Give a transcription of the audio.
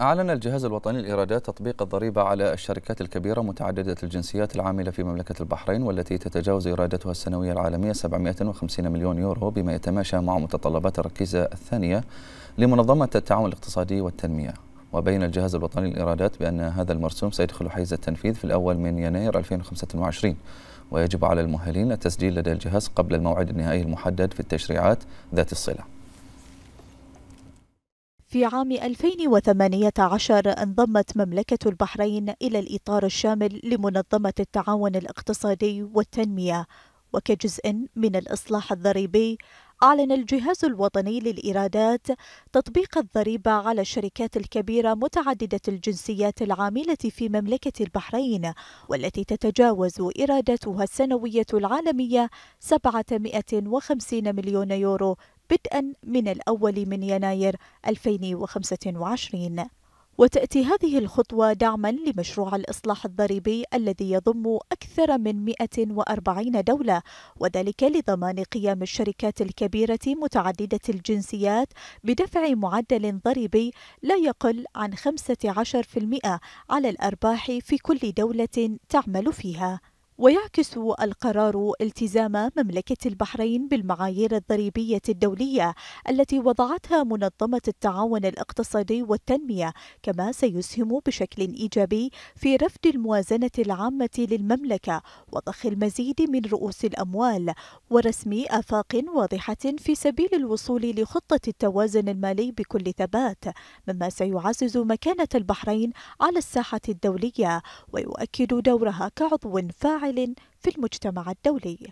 أعلن الجهاز الوطني للإيرادات تطبيق الضريبة على الشركات الكبيرة متعددة الجنسيات العاملة في مملكة البحرين والتي تتجاوز إيراداتها السنوية العالمية 750 مليون يورو بما يتماشى مع متطلبات الركيزة الثانية لمنظمة التعاون الاقتصادي والتنمية وبين الجهاز الوطني للإيرادات بأن هذا المرسوم سيدخل حيز التنفيذ في الأول من يناير 2025 ويجب على المهلين التسجيل لدى الجهاز قبل الموعد النهائي المحدد في التشريعات ذات الصلة في عام 2018 انضمت مملكة البحرين إلى الإطار الشامل لمنظمة التعاون الاقتصادي والتنمية وكجزء من الإصلاح الضريبي أعلن الجهاز الوطني للإيرادات تطبيق الضريبة على الشركات الكبيرة متعددة الجنسيات العاملة في مملكة البحرين والتي تتجاوز إيراداتها السنوية العالمية 750 مليون يورو بدءا من الأول من يناير 2025 وتأتي هذه الخطوة دعما لمشروع الإصلاح الضريبي الذي يضم أكثر من 140 دولة وذلك لضمان قيام الشركات الكبيرة متعددة الجنسيات بدفع معدل ضريبي لا يقل عن 15% على الأرباح في كل دولة تعمل فيها ويعكس القرار التزام مملكة البحرين بالمعايير الضريبية الدولية التي وضعتها منظمة التعاون الاقتصادي والتنمية، كما سيسهم بشكل إيجابي في رفد الموازنة العامة للمملكة وضخ المزيد من رؤوس الأموال، ورسم آفاق واضحة في سبيل الوصول لخطة التوازن المالي بكل ثبات، مما سيعزز مكانة البحرين على الساحة الدولية ويؤكد دورها كعضو فاعل فاعل في المجتمع الدولي